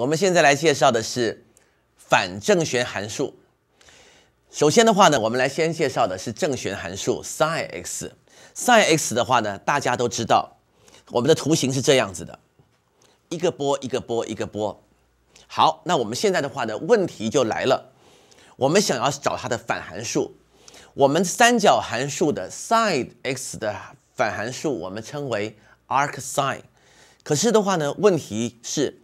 我们现在来介绍的是反正弦函数。首先的话呢，我们来先介绍的是正弦函数 sinx。sinx 的话呢，大家都知道，我们的图形是这样子的，一个波，一个波，一个波。好，那我们现在的话呢，问题就来了，我们想要找它的反函数。我们三角函数的 sinx 的反函数，我们称为 arcsin。可是的话呢，问题是。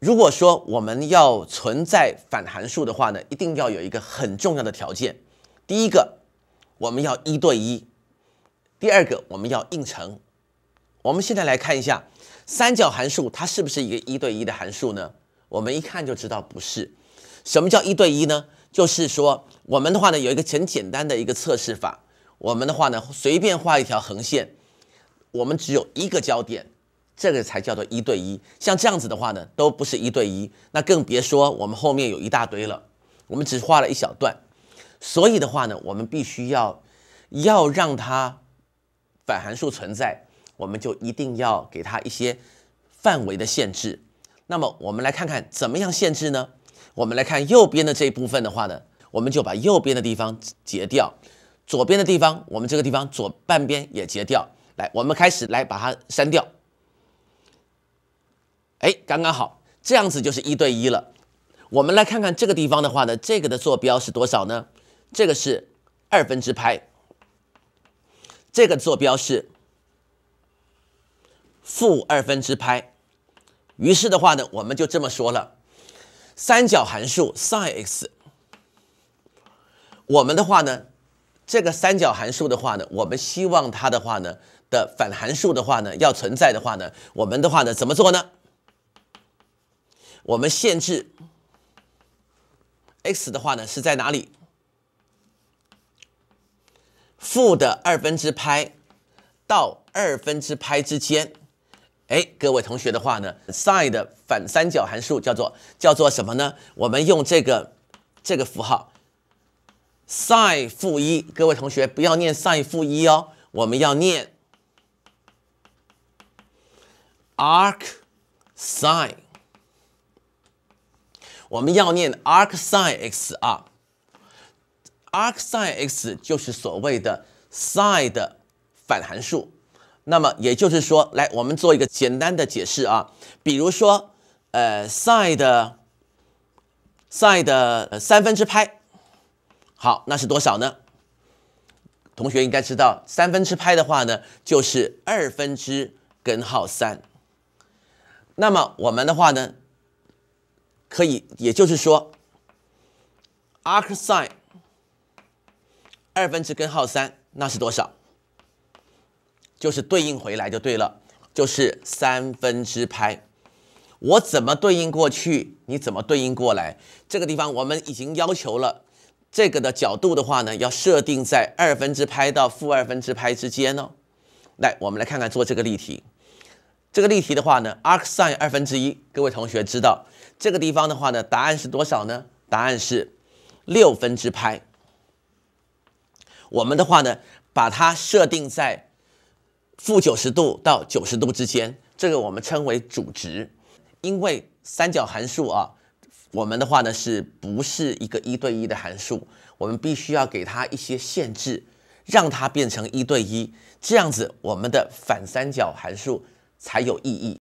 如果说我们要存在反函数的话呢，一定要有一个很重要的条件，第一个，我们要一对一；，第二个，我们要映成。我们现在来看一下三角函数它是不是一个一对一的函数呢？我们一看就知道不是。什么叫一对一呢？就是说我们的话呢，有一个很简单的一个测试法，我们的话呢，随便画一条横线，我们只有一个交点。这个才叫做一对一。像这样子的话呢，都不是一对一，那更别说我们后面有一大堆了。我们只画了一小段，所以的话呢，我们必须要要让它反函数存在，我们就一定要给它一些范围的限制。那么我们来看看怎么样限制呢？我们来看右边的这一部分的话呢，我们就把右边的地方截掉，左边的地方，我们这个地方左半边也截掉。来，我们开始来把它删掉。哎，刚刚好，这样子就是一对一了。我们来看看这个地方的话呢，这个的坐标是多少呢？这个是二分之派，这个坐标是负二分之派。于是的话呢，我们就这么说了。三角函数 sinx，我们的话呢，这个三角函数的话呢，我们希望它的话呢的反函数的话呢要存在的话呢，我们的话呢怎么做呢？我们限制 x 的话呢，是在哪里？负的二分之派到二分之派之间。哎，各位同学的话呢，sin 的反三角函数叫做叫做什么呢？我们用这个这个符号 sin 负一。各位同学不要念 sin 负一哦，我们要念 arc sine。我们要念 arcsin x 啊，arcsin x 就是所谓的 sine 反函数。那么也就是说，来，我们做一个简单的解释啊。比如说，呃，sine sine 三分之派，好，那是多少呢？同学应该知道，三分之派的话呢，就是二分之根号三。那么我们的话呢？可以，也就是说，arcsin 二分之根号三，那是多少？就是对应回来就对了，就是三分之派。我怎么对应过去？你怎么对应过来？这个地方我们已经要求了，这个的角度的话呢，要设定在二分之派到负二分之派之间呢。来，我们来看看做这个例题。这个例题的话呢，arcsin 二分之一，各位同学知道这个地方的话呢，答案是多少呢？答案是六分之派。我们的话呢，把它设定在负九十度到九十度之间，这个我们称为主值。因为三角函数啊，我们的话呢是不是一个一对一的函数？我们必须要给它一些限制，让它变成一对一，这样子我们的反三角函数。才有意义。